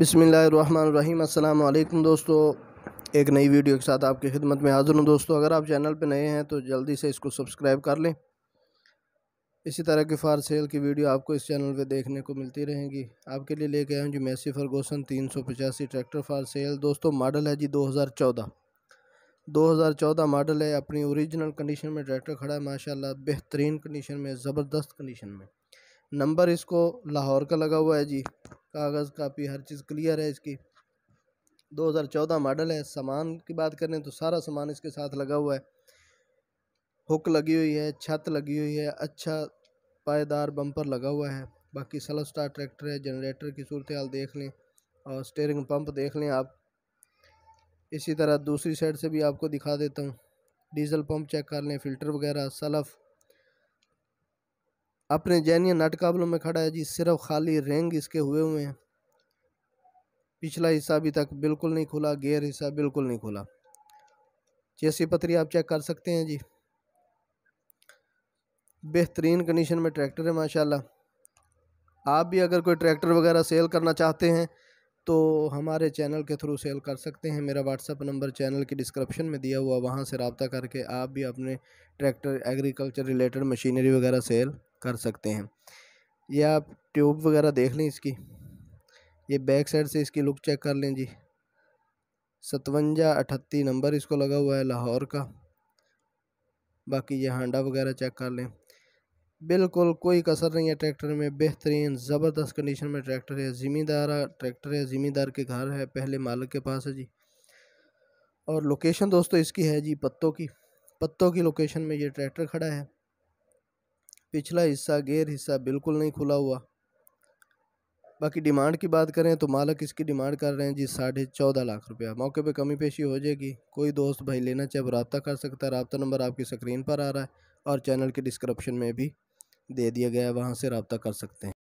अस्सलाम वालेकुम दोस्तों एक नई वीडियो के साथ आपकी खिदमत में हाज़िर हूँ दोस्तों अगर आप चैनल पर नए हैं तो जल्दी से इसको सब्सक्राइब कर लें इसी तरह की फार सेल की वीडियो आपको इस चैनल पर देखने को मिलती रहेंगी आपके लिए लेके आया हूँ जी मैसी फर्गोसन तीन सौ पचासी ट्रैक्टर फार सेल दोस्तों मॉडल है जी दो हज़ार चौदह दो हज़ार चौदह मॉडल है अपनी ओरिजिनल कंडीशन में ट्रैक्टर खड़ा है माशाल्लाह बेहतरीन कंडीशन में ज़बरदस्त कंडीशन में नंबर इसको लाहौर का लगा हुआ है जी कागज़ कापी हर चीज़ क्लियर है इसकी 2014 मॉडल है सामान की बात करें तो सारा सामान इसके साथ लगा हुआ है हुक लगी हुई है छत लगी हुई है अच्छा पायदार बम्पर लगा हुआ है बाकी सलफ स्टार ट्रैक्टर है जनरेटर की सूरत हाल देख लें और स्टेयरिंग पंप देख लें आप इसी तरह दूसरी साइड से भी आपको दिखा देता हूँ डीजल पंप चेक कर लें फ़िल्टर वगैरह सलफ़ अपने जैनियन नाटकावलों में खड़ा है जी सिर्फ खाली रेंग इसके हुए हुए हैं पिछला हिस्सा अभी तक बिल्कुल नहीं खुला गेयर हिस्सा बिल्कुल नहीं खुला जैसी पथरी आप चेक कर सकते हैं जी बेहतरीन कंडीशन में ट्रैक्टर है माशाल्लाह आप भी अगर कोई ट्रैक्टर वगैरह सेल करना चाहते हैं तो हमारे चैनल के थ्रू सेल कर सकते हैं मेरा व्हाट्सअप नंबर चैनल की डिस्क्रिप्शन में दिया हुआ वहाँ से रबता करके आप भी अपने ट्रैक्टर एग्रीकल्चर रिलेटेड मशीनरी वगैरह सेल कर सकते हैं ये आप ट्यूब वगैरह देख लें इसकी ये बैक साइड से इसकी लुक चेक कर लें जी सतवंजा अठत्ती नंबर इसको लगा हुआ है लाहौर का बाकी ये हांडा वगैरह चेक कर लें बिल्कुल कोई कसर नहीं है ट्रैक्टर में बेहतरीन ज़बरदस्त कंडीशन में ट्रैक्टर है ज़िमीदार ट्रैक्टर है ज़िमीदार के घर है पहले मालिक के पास है जी और लोकेशन दोस्तों इसकी है जी पत्तों की पत्तों की लोकेशन में ये ट्रैक्टर खड़ा है पिछला हिस्सा गेयर हिस्सा बिल्कुल नहीं खुला हुआ बाकी डिमांड की बात करें तो मालक इसकी डिमांड कर रहे हैं जी साढ़े चौदह लाख रुपया मौके पे कमी पेशी हो जाएगी कोई दोस्त भाई लेना चाहे वो रबता कर सकता है रबता नंबर आपकी स्क्रीन पर आ रहा है और चैनल के डिस्क्रिप्शन में भी दे दिया गया है वहाँ से रबता कर सकते हैं